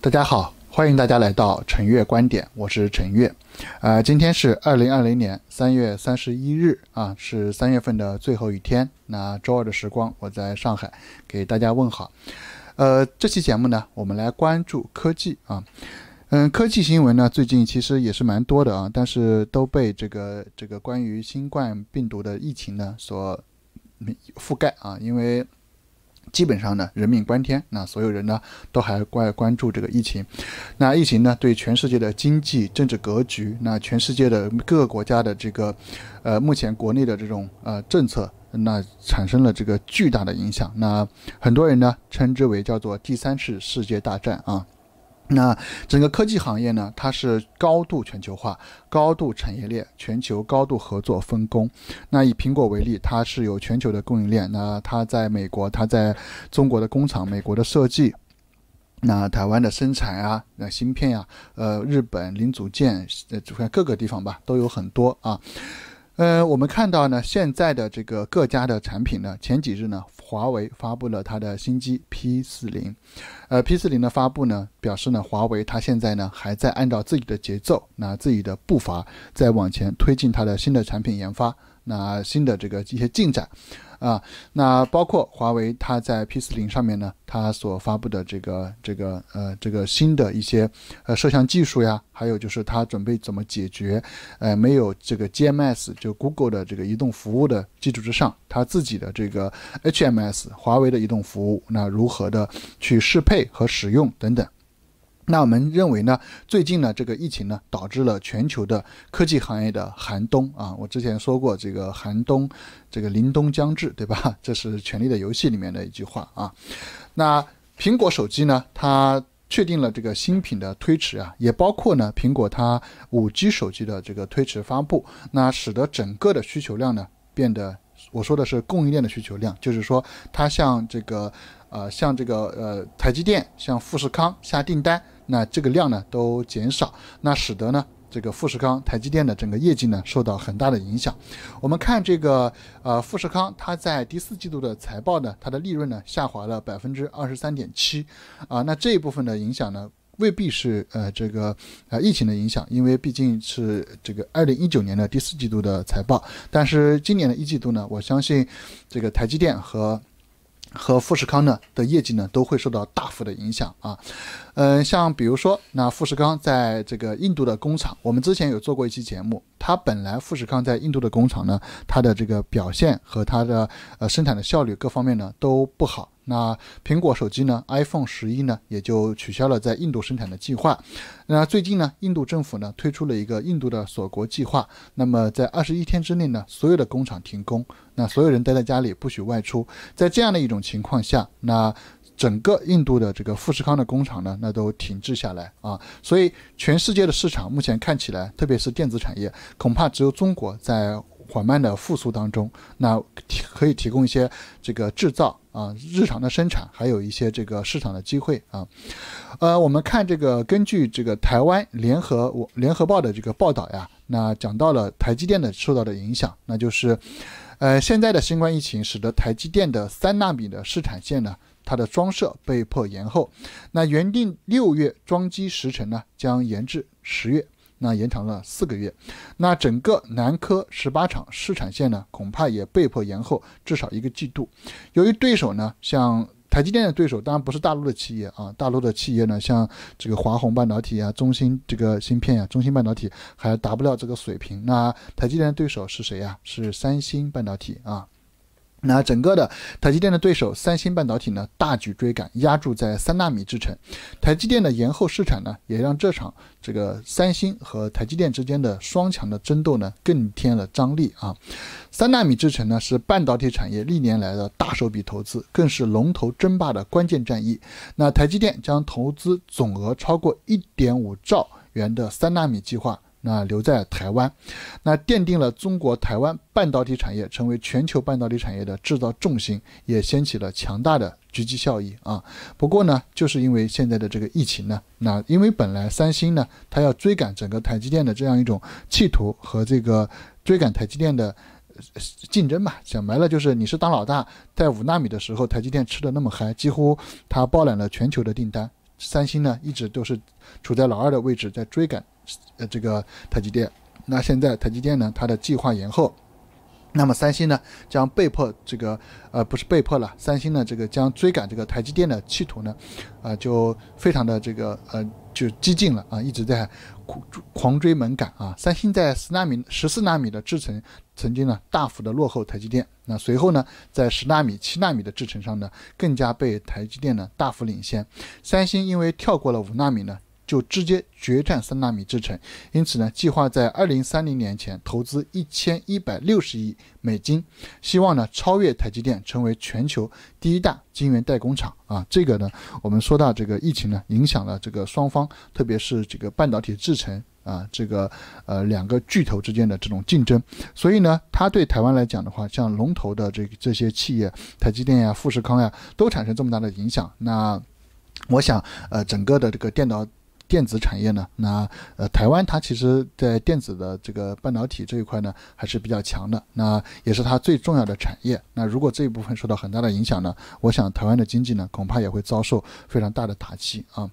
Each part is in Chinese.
大家好，欢迎大家来到陈月观点，我是陈月。呃，今天是二零二零年三月三十一日啊，是三月份的最后一天。那周二的时光，我在上海给大家问好。呃，这期节目呢，我们来关注科技啊。嗯，科技新闻呢，最近其实也是蛮多的啊，但是都被这个这个关于新冠病毒的疫情呢所覆盖啊，因为。基本上呢，人命关天，那所有人呢都还关关注这个疫情。那疫情呢，对全世界的经济、政治格局，那全世界的各个国家的这个，呃，目前国内的这种呃政策，那产生了这个巨大的影响。那很多人呢称之为叫做第三次世界大战啊。那整个科技行业呢，它是高度全球化、高度产业链、全球高度合作分工。那以苹果为例，它是有全球的供应链。那它在美国，它在中国的工厂，美国的设计，那台湾的生产啊，那芯片呀，呃，日本零组件，呃，各个地方吧都有很多啊。呃，我们看到呢，现在的这个各家的产品呢，前几日呢，华为发布了它的新机 P 四零，呃，P 四零的发布呢，表示呢，华为它现在呢还在按照自己的节奏，那自己的步伐在往前推进它的新的产品研发，那新的这个一些进展。啊，那包括华为，它在 P40 上面呢，它所发布的这个这个呃这个新的一些呃摄像技术呀，还有就是它准备怎么解决呃没有这个 GMS 就 Google 的这个移动服务的基础之上，它自己的这个 HMS 华为的移动服务，那如何的去适配和使用等等。那我们认为呢，最近呢这个疫情呢导致了全球的科技行业的寒冬啊。我之前说过，这个寒冬，这个凛冬将至，对吧？这是《权力的游戏》里面的一句话啊。那苹果手机呢，它确定了这个新品的推迟啊，也包括呢苹果它 5G 手机的这个推迟发布，那使得整个的需求量呢变得，我说的是供应链的需求量，就是说它向这个呃向这个呃台积电、向富士康下订单。那这个量呢都减少，那使得呢这个富士康、台积电的整个业绩呢受到很大的影响。我们看这个呃富士康，它在第四季度的财报呢，它的利润呢下滑了百分之二十三点七啊。那这一部分的影响呢未必是呃这个呃疫情的影响，因为毕竟是这个二零一九年的第四季度的财报。但是今年的一季度呢，我相信这个台积电和和富士康呢的业绩呢都会受到大幅的影响啊，嗯，像比如说那富士康在这个印度的工厂，我们之前有做过一期节目，它本来富士康在印度的工厂呢，它的这个表现和它的呃生产的效率各方面呢都不好。那苹果手机呢？iPhone 十一呢，也就取消了在印度生产的计划。那最近呢，印度政府呢推出了一个印度的锁国计划。那么在二十一天之内呢，所有的工厂停工，那所有人待在家里，不许外出。在这样的一种情况下，那整个印度的这个富士康的工厂呢，那都停滞下来啊。所以，全世界的市场目前看起来，特别是电子产业，恐怕只有中国在。缓慢的复苏当中，那提可以提供一些这个制造啊日常的生产，还有一些这个市场的机会啊。呃，我们看这个根据这个台湾联合我联合报的这个报道呀，那讲到了台积电的受到的影响，那就是呃现在的新冠疫情使得台积电的三纳米的生产线呢，它的装设被迫延后，那原定六月装机时程呢将延至十月。那延长了四个月，那整个南科十八场试产线呢，恐怕也被迫延后至少一个季度。由于对手呢，像台积电的对手，当然不是大陆的企业啊，大陆的企业呢，像这个华虹半导体啊、中芯这个芯片啊、中芯半导体还达不到这个水平。那台积电的对手是谁呀？是三星半导体啊。那整个的台积电的对手三星半导体呢，大举追赶，压住在三纳米制程。台积电的延后试产呢，也让这场这个三星和台积电之间的双强的争斗呢，更添了张力啊。三纳米制程呢，是半导体产业历年来的大手笔投资，更是龙头争霸的关键战役。那台积电将投资总额超过一点五兆元的三纳米计划。那留在台湾，那奠定了中国台湾半导体产业成为全球半导体产业的制造重心，也掀起了强大的狙击效益啊。不过呢，就是因为现在的这个疫情呢，那因为本来三星呢，它要追赶整个台积电的这样一种企图和这个追赶台积电的竞争嘛，讲白了就是你是当老大，在五纳米的时候台积电吃的那么嗨，几乎它包揽了全球的订单，三星呢一直都是处在老二的位置在追赶。呃，这个台积电，那现在台积电呢，它的计划延后，那么三星呢，将被迫这个呃，不是被迫了，三星呢，这个将追赶这个台积电的企图呢，啊，就非常的这个呃，就激进了啊，一直在狂狂追猛赶啊。三星在十纳米、十四纳米的制程曾经呢，大幅的落后台积电，那随后呢，在十纳米、七纳米的制程上呢，更加被台积电呢大幅领先。三星因为跳过了五纳米呢。就直接决战三纳米制程，因此呢，计划在二零三零年前投资一千一百六十亿美金，希望呢超越台积电，成为全球第一大晶圆代工厂啊！这个呢，我们说到这个疫情呢，影响了这个双方，特别是这个半导体制程啊，这个呃两个巨头之间的这种竞争，所以呢，它对台湾来讲的话，像龙头的这这些企业，台积电呀、富士康呀，都产生这么大的影响。那我想，呃，整个的这个电脑。电子产业呢，那呃台湾它其实在电子的这个半导体这一块呢还是比较强的，那也是它最重要的产业。那如果这一部分受到很大的影响呢，我想台湾的经济呢恐怕也会遭受非常大的打击啊。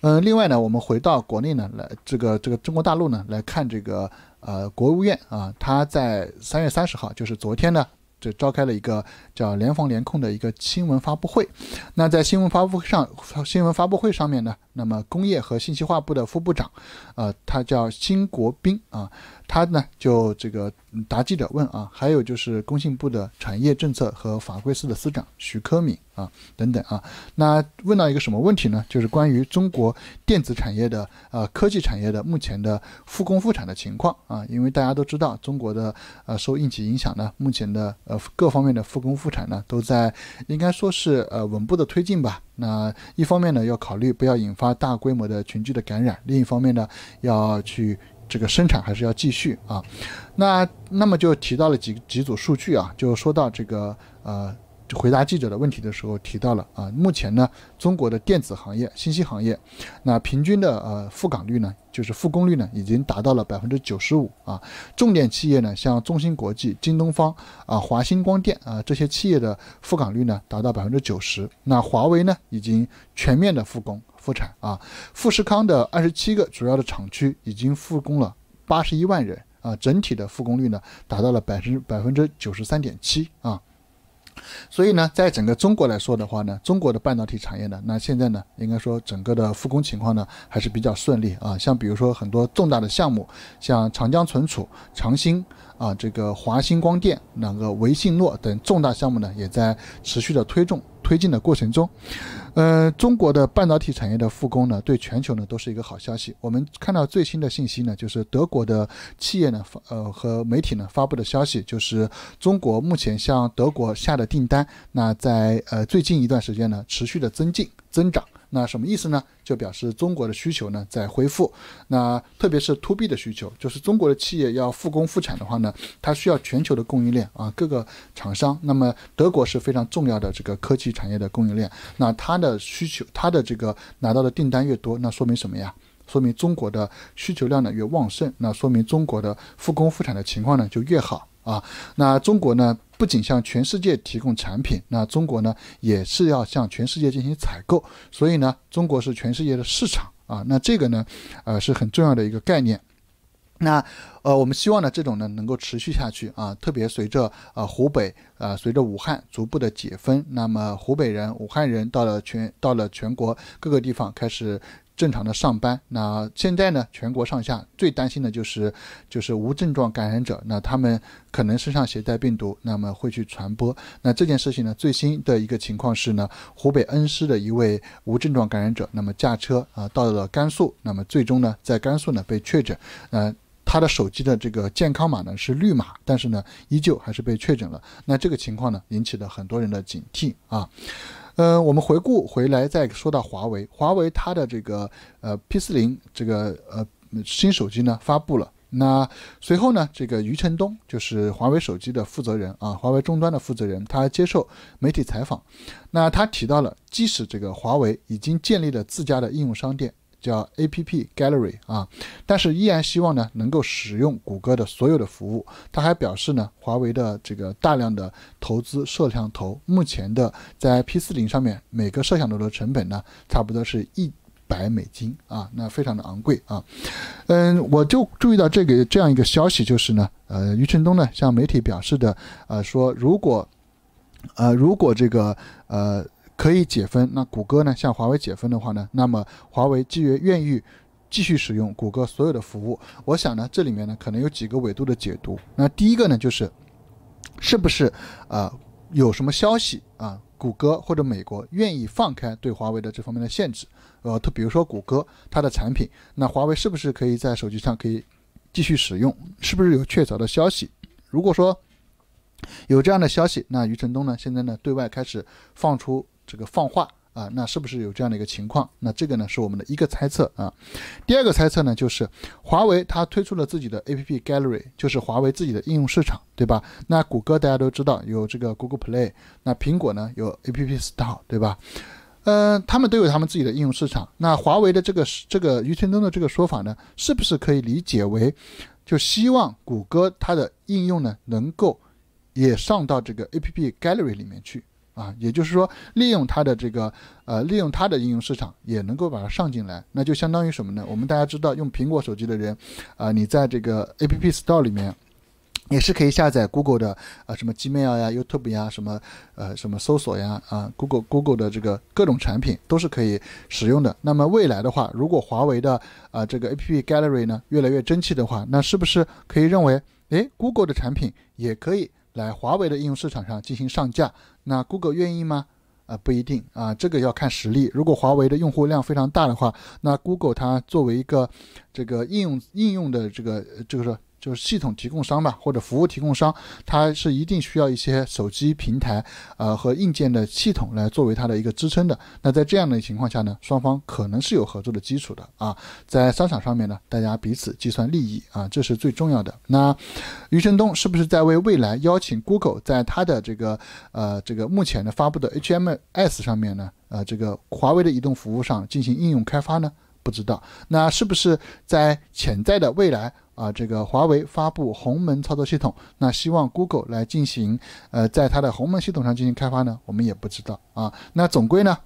嗯，另外呢，我们回到国内呢，来这个这个中国大陆呢来看这个呃国务院啊，他在三月三十号，就是昨天呢。就召开了一个叫“联防联控”的一个新闻发布会。那在新闻发布会上，新闻发布会上面呢，那么工业和信息化部的副部长，呃，他叫辛国斌啊。他呢就这个答记者问啊，还有就是工信部的产业政策和法规司的司长徐科敏啊等等啊，那问到一个什么问题呢？就是关于中国电子产业的呃科技产业的目前的复工复产的情况啊，因为大家都知道中国的呃受疫情影响呢，目前的呃各方面的复工复产呢都在应该说是呃稳步的推进吧。那一方面呢要考虑不要引发大规模的群聚的感染，另一方面呢要去。这个生产还是要继续啊，那那么就提到了几几组数据啊，就说到这个呃，回答记者的问题的时候提到了啊，目前呢中国的电子行业、信息行业，那平均的呃复岗率呢，就是复工率呢，已经达到了百分之九十五啊，重点企业呢，像中芯国际、京东方啊、华星光电啊这些企业的复岗率呢，达到百分之九十，那华为呢已经全面的复工。复产啊！富士康的二十七个主要的厂区已经复工了八十一万人啊！整体的复工率呢，达到了百分百分之九十三点七啊！所以呢，在整个中国来说的话呢，中国的半导体产业呢，那现在呢，应该说整个的复工情况呢，还是比较顺利啊！像比如说很多重大的项目，像长江存储、长鑫啊，这个华星光电、那个维信诺等重大项目呢，也在持续的推动推进的过程中。呃，中国的半导体产业的复工呢，对全球呢都是一个好消息。我们看到最新的信息呢，就是德国的企业呢，呃，和媒体呢发布的消息，就是中国目前向德国下的订单，那在呃最近一段时间呢，持续的增进增长。那什么意思呢？就表示中国的需求呢在恢复。那特别是 To B 的需求，就是中国的企业要复工复产的话呢，它需要全球的供应链啊，各个厂商。那么德国是非常重要的这个科技产业的供应链。那它的需求，它的这个拿到的订单越多，那说明什么呀？说明中国的需求量呢越旺盛，那说明中国的复工复产的情况呢就越好啊。那中国呢？不仅向全世界提供产品，那中国呢也是要向全世界进行采购，所以呢，中国是全世界的市场啊，那这个呢，呃是很重要的一个概念。那呃，我们希望呢这种呢能够持续下去啊，特别随着呃湖北呃随着武汉逐步的解封，那么湖北人、武汉人到了全到了全国各个地方开始。正常的上班，那现在呢？全国上下最担心的就是，就是无症状感染者，那他们可能身上携带病毒，那么会去传播。那这件事情呢，最新的一个情况是呢，湖北恩施的一位无症状感染者，那么驾车啊到了甘肃，那么最终呢，在甘肃呢被确诊，呃。他的手机的这个健康码呢是绿码，但是呢依旧还是被确诊了。那这个情况呢引起了很多人的警惕啊。呃，我们回顾回来再说到华为，华为它的这个呃 P 四零这个呃新手机呢发布了。那随后呢这个余承东就是华为手机的负责人啊，华为终端的负责人，他接受媒体采访，那他提到了即使这个华为已经建立了自家的应用商店。叫 A P P Gallery 啊，但是依然希望呢能够使用谷歌的所有的服务。他还表示呢，华为的这个大量的投资摄像头，目前的在 P 四零上面每个摄像头的成本呢，差不多是一百美金啊，那非常的昂贵啊。嗯，我就注意到这个这样一个消息，就是呢，呃，余承东呢向媒体表示的，呃，说如果，呃，如果这个，呃。可以解封，那谷歌呢？向华为解封的话呢？那么华为基于愿意继续使用谷歌所有的服务，我想呢，这里面呢可能有几个维度的解读。那第一个呢，就是是不是呃有什么消息啊？谷歌或者美国愿意放开对华为的这方面的限制？呃，它比如说谷歌它的产品，那华为是不是可以在手机上可以继续使用？是不是有确凿的消息？如果说有这样的消息，那余承东呢，现在呢对外开始放出。这个放话啊，那是不是有这样的一个情况？那这个呢是我们的一个猜测啊。第二个猜测呢，就是华为它推出了自己的 APP Gallery，就是华为自己的应用市场，对吧？那谷歌大家都知道有这个 Google Play，那苹果呢有 App Store，对吧？呃，他们都有他们自己的应用市场。那华为的这个这个余承东的这个说法呢，是不是可以理解为，就希望谷歌它的应用呢能够也上到这个 APP Gallery 里面去？啊，也就是说，利用它的这个，呃，利用它的应用市场，也能够把它上进来。那就相当于什么呢？我们大家知道，用苹果手机的人，啊，你在这个 App Store 里面，也是可以下载 Google 的，啊，什么 Gmail 呀、YouTube 呀，什么，呃，什么搜索呀，啊，Google Google 的这个各种产品都是可以使用的。那么未来的话，如果华为的，啊，这个 App Gallery 呢，越来越争气的话，那是不是可以认为，哎，Google 的产品也可以？来华为的应用市场上进行上架，那 Google 愿意吗？啊，不一定啊，这个要看实力。如果华为的用户量非常大的话，那 Google 它作为一个这个应用应用的这个就是。就是系统提供商吧，或者服务提供商，他是一定需要一些手机平台，呃，和硬件的系统来作为他的一个支撑的。那在这样的情况下呢，双方可能是有合作的基础的啊。在商场上面呢，大家彼此计算利益啊，这是最重要的。那余承东是不是在为未来邀请 Google 在他的这个呃这个目前的发布的 HMS 上面呢，呃，这个华为的移动服务上进行应用开发呢？不知道。那是不是在潜在的未来？啊，这个华为发布鸿蒙操作系统，那希望 Google 来进行，呃，在它的鸿蒙系统上进行开发呢？我们也不知道啊。那总归呢。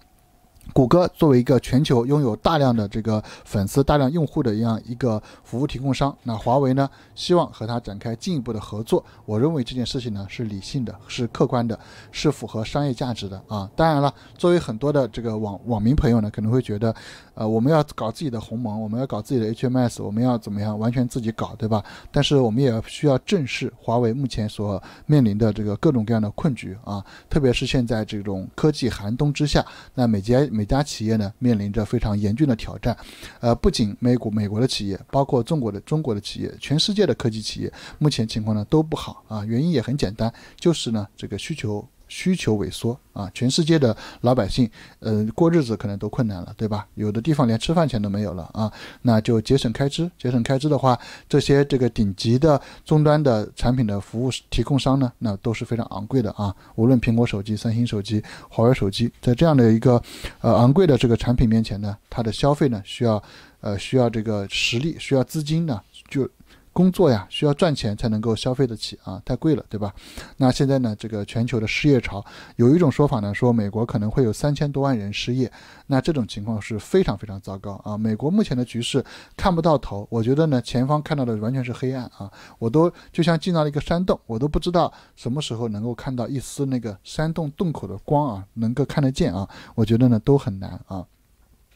谷歌作为一个全球拥有大量的这个粉丝、大量用户的一样一个服务提供商，那华为呢，希望和它展开进一步的合作。我认为这件事情呢是理性的、是客观的、是符合商业价值的啊。当然了，作为很多的这个网网民朋友呢，可能会觉得，呃，我们要搞自己的鸿蒙，我们要搞自己的 HMS，我们要怎么样完全自己搞，对吧？但是我们也要需要正视华为目前所面临的这个各种各样的困局啊，特别是现在这种科技寒冬之下，那每节。每家企业呢面临着非常严峻的挑战，呃，不仅美股美国的企业，包括中国的中国的企业，全世界的科技企业，目前情况呢都不好啊，原因也很简单，就是呢这个需求。需求萎缩啊，全世界的老百姓，呃，过日子可能都困难了，对吧？有的地方连吃饭钱都没有了啊，那就节省开支。节省开支的话，这些这个顶级的终端的产品的服务提供商呢，那都是非常昂贵的啊。无论苹果手机、三星手机、华为手机，在这样的一个呃昂贵的这个产品面前呢，它的消费呢，需要呃需要这个实力，需要资金呢，就。工作呀，需要赚钱才能够消费得起啊，太贵了，对吧？那现在呢，这个全球的失业潮，有一种说法呢，说美国可能会有三千多万人失业，那这种情况是非常非常糟糕啊。美国目前的局势看不到头，我觉得呢，前方看到的完全是黑暗啊，我都就像进到了一个山洞，我都不知道什么时候能够看到一丝那个山洞洞口的光啊，能够看得见啊，我觉得呢都很难啊。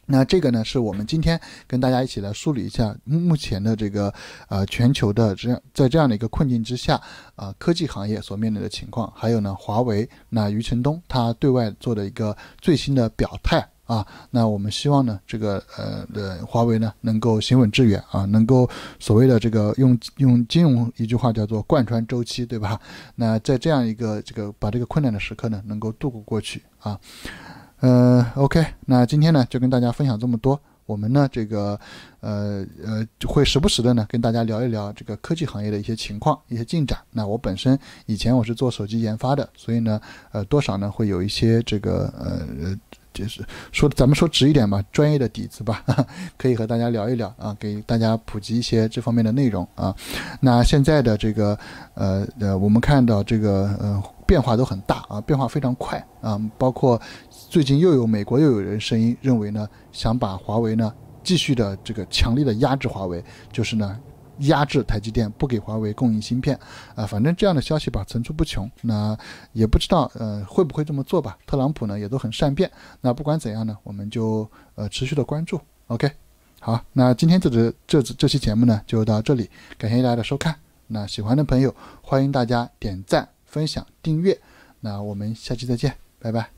那这个呢，是我们今天跟大家一起来梳理一下目前的这个呃全球的这样在这样的一个困境之下，啊科技行业所面临的情况，还有呢华为那余承东他对外做的一个最新的表态啊，那我们希望呢这个呃的华为呢能够行稳致远啊，能够所谓的这个用用金融一句话叫做贯穿周期，对吧？那在这样一个这个把这个困难的时刻呢，能够度过过去啊。呃，OK，那今天呢就跟大家分享这么多。我们呢这个，呃呃，会时不时的呢跟大家聊一聊这个科技行业的一些情况、一些进展。那我本身以前我是做手机研发的，所以呢，呃，多少呢会有一些这个，呃，就是说咱们说直一点吧，专业的底子吧，可以和大家聊一聊啊，给大家普及一些这方面的内容啊。那现在的这个，呃呃，我们看到这个，呃。变化都很大啊，变化非常快啊，包括。最近又有美国又有人声音认为呢，想把华为呢继续的这个强力的压制华为，就是呢压制台积电不给华为供应芯片啊，反正这样的消息吧层出不穷，那也不知道呃会不会这么做吧，特朗普呢也都很善变，那不管怎样呢，我们就呃持续的关注，OK，好，那今天这这这这期节目呢就到这里，感谢大家的收看，那喜欢的朋友欢迎大家点赞、分享、订阅，那我们下期再见，拜拜。